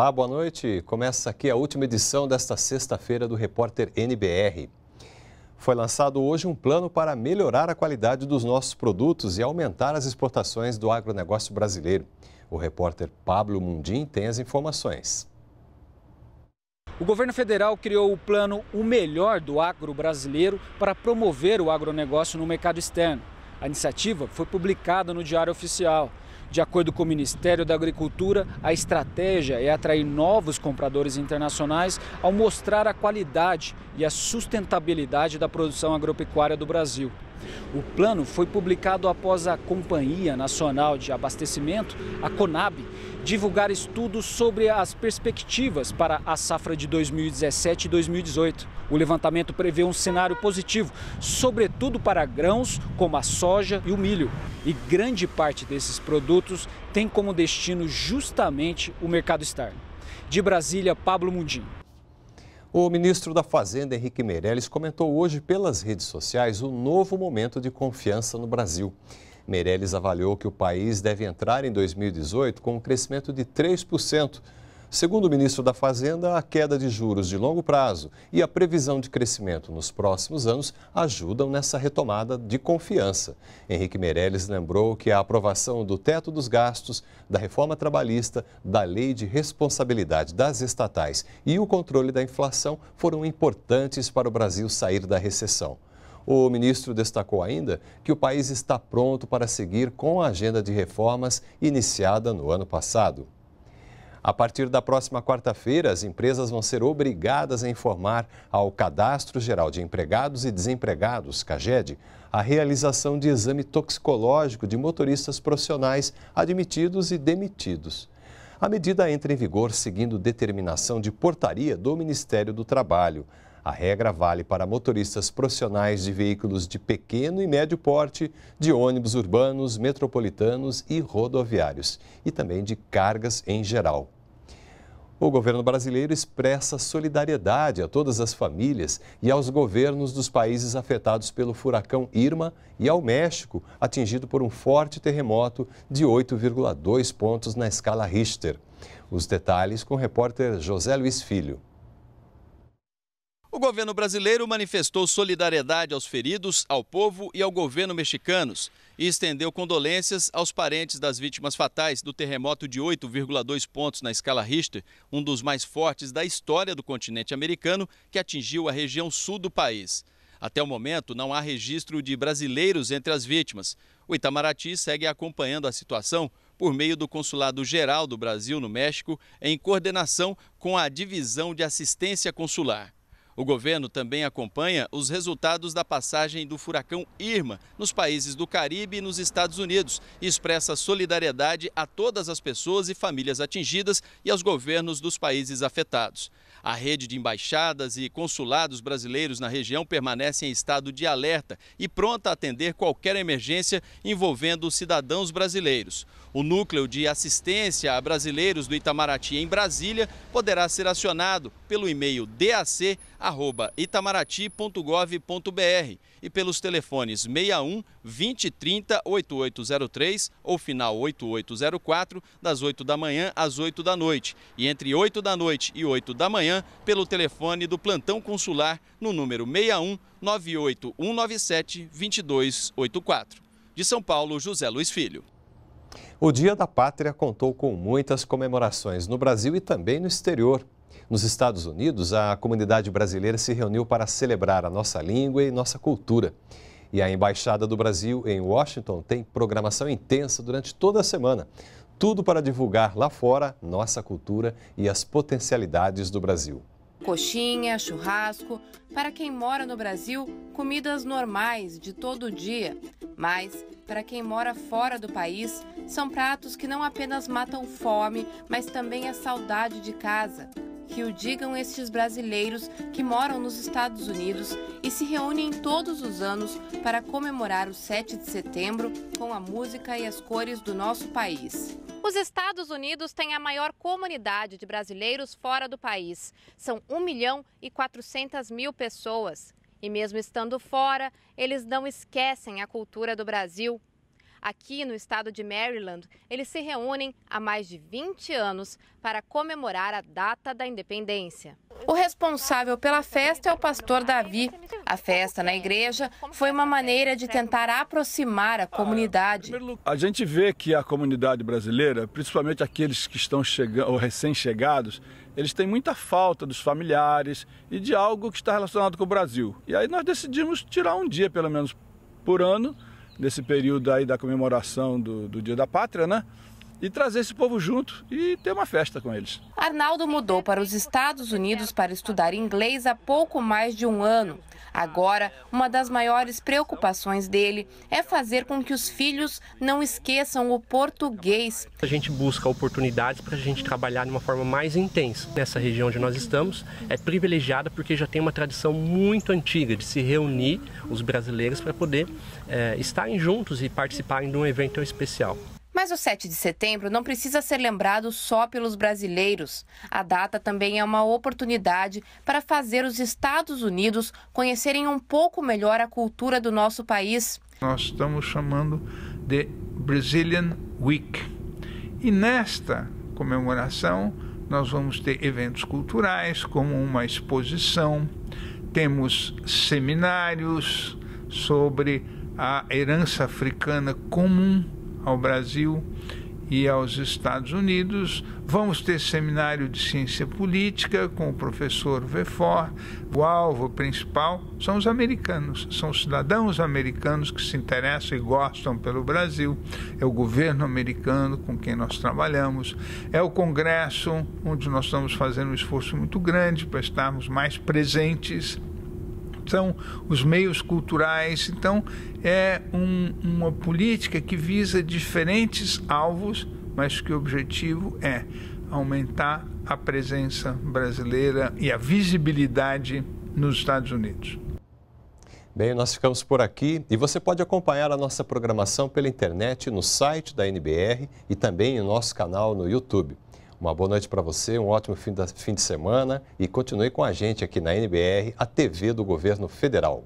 Olá, boa noite. Começa aqui a última edição desta sexta-feira do Repórter NBR. Foi lançado hoje um plano para melhorar a qualidade dos nossos produtos e aumentar as exportações do agronegócio brasileiro. O repórter Pablo Mundim tem as informações. O governo federal criou o plano O Melhor do Agro Brasileiro para promover o agronegócio no mercado externo. A iniciativa foi publicada no Diário Oficial de acordo com o Ministério da Agricultura, a estratégia é atrair novos compradores internacionais ao mostrar a qualidade e a sustentabilidade da produção agropecuária do Brasil. O plano foi publicado após a Companhia Nacional de Abastecimento, a CONAB, divulgar estudos sobre as perspectivas para a safra de 2017 e 2018. O levantamento prevê um cenário positivo, sobretudo para grãos como a soja e o milho. E grande parte desses produtos tem como destino justamente o mercado externo. De Brasília, Pablo Mundim. O ministro da Fazenda, Henrique Meirelles, comentou hoje pelas redes sociais o novo momento de confiança no Brasil. Meirelles avaliou que o país deve entrar em 2018 com um crescimento de 3%, Segundo o ministro da Fazenda, a queda de juros de longo prazo e a previsão de crescimento nos próximos anos ajudam nessa retomada de confiança. Henrique Meirelles lembrou que a aprovação do teto dos gastos, da reforma trabalhista, da lei de responsabilidade das estatais e o controle da inflação foram importantes para o Brasil sair da recessão. O ministro destacou ainda que o país está pronto para seguir com a agenda de reformas iniciada no ano passado. A partir da próxima quarta-feira, as empresas vão ser obrigadas a informar ao Cadastro Geral de Empregados e Desempregados, CAGED, a realização de exame toxicológico de motoristas profissionais admitidos e demitidos. A medida entra em vigor seguindo determinação de portaria do Ministério do Trabalho. A regra vale para motoristas profissionais de veículos de pequeno e médio porte, de ônibus urbanos, metropolitanos e rodoviários, e também de cargas em geral. O governo brasileiro expressa solidariedade a todas as famílias e aos governos dos países afetados pelo furacão Irma e ao México, atingido por um forte terremoto de 8,2 pontos na escala Richter. Os detalhes com o repórter José Luiz Filho governo brasileiro manifestou solidariedade aos feridos, ao povo e ao governo mexicanos e estendeu condolências aos parentes das vítimas fatais do terremoto de 8,2 pontos na escala Richter, um dos mais fortes da história do continente americano, que atingiu a região sul do país. Até o momento, não há registro de brasileiros entre as vítimas. O Itamaraty segue acompanhando a situação por meio do Consulado Geral do Brasil no México, em coordenação com a Divisão de Assistência Consular. O governo também acompanha os resultados da passagem do furacão Irma nos países do Caribe e nos Estados Unidos e expressa solidariedade a todas as pessoas e famílias atingidas e aos governos dos países afetados. A rede de embaixadas e consulados brasileiros na região permanece em estado de alerta e pronta a atender qualquer emergência envolvendo cidadãos brasileiros. O núcleo de assistência a brasileiros do Itamaraty em Brasília poderá ser acionado pelo e-mail DAC itamaraty.gov.br e pelos telefones 61 2030 8803 ou final 8804, das 8 da manhã às 8 da noite. E entre 8 da noite e 8 da manhã, pelo telefone do plantão consular no número 61 98197 2284. De São Paulo, José Luiz Filho. O Dia da Pátria contou com muitas comemorações no Brasil e também no exterior. Nos Estados Unidos, a comunidade brasileira se reuniu para celebrar a nossa língua e nossa cultura. E a Embaixada do Brasil em Washington tem programação intensa durante toda a semana. Tudo para divulgar lá fora nossa cultura e as potencialidades do Brasil. Coxinha, churrasco, para quem mora no Brasil, comidas normais de todo dia. Mas, para quem mora fora do país, são pratos que não apenas matam fome, mas também a saudade de casa que o digam estes brasileiros que moram nos Estados Unidos e se reúnem todos os anos para comemorar o 7 de setembro com a música e as cores do nosso país. Os Estados Unidos têm a maior comunidade de brasileiros fora do país. São 1 milhão e 400 mil pessoas. E mesmo estando fora, eles não esquecem a cultura do Brasil aqui no estado de Maryland, eles se reúnem há mais de 20 anos para comemorar a data da independência. O responsável pela festa é o pastor Davi. A festa na igreja foi uma maneira de tentar aproximar a comunidade. A gente vê que a comunidade brasileira, principalmente aqueles que estão chegando ou recém-chegados, eles têm muita falta dos familiares e de algo que está relacionado com o Brasil. E aí nós decidimos tirar um dia, pelo menos por ano, nesse período aí da comemoração do, do Dia da Pátria, né? e trazer esse povo junto e ter uma festa com eles. Arnaldo mudou para os Estados Unidos para estudar inglês há pouco mais de um ano. Agora, uma das maiores preocupações dele é fazer com que os filhos não esqueçam o português. A gente busca oportunidades para a gente trabalhar de uma forma mais intensa. Nessa região onde nós estamos é privilegiada porque já tem uma tradição muito antiga de se reunir os brasileiros para poder é, estarem juntos e participarem de um evento especial. Mas o 7 de setembro não precisa ser lembrado só pelos brasileiros. A data também é uma oportunidade para fazer os Estados Unidos conhecerem um pouco melhor a cultura do nosso país. Nós estamos chamando de Brazilian Week. E nesta comemoração, nós vamos ter eventos culturais, como uma exposição, temos seminários sobre a herança africana comum ao Brasil e aos Estados Unidos. Vamos ter seminário de ciência política com o professor Vefor. O alvo principal são os americanos, são os cidadãos americanos que se interessam e gostam pelo Brasil. É o governo americano com quem nós trabalhamos, é o Congresso, onde nós estamos fazendo um esforço muito grande para estarmos mais presentes são então, os meios culturais. Então, é um, uma política que visa diferentes alvos, mas que o objetivo é aumentar a presença brasileira e a visibilidade nos Estados Unidos. Bem, nós ficamos por aqui e você pode acompanhar a nossa programação pela internet no site da NBR e também em nosso canal no YouTube. Uma boa noite para você, um ótimo fim, da, fim de semana e continue com a gente aqui na NBR, a TV do Governo Federal.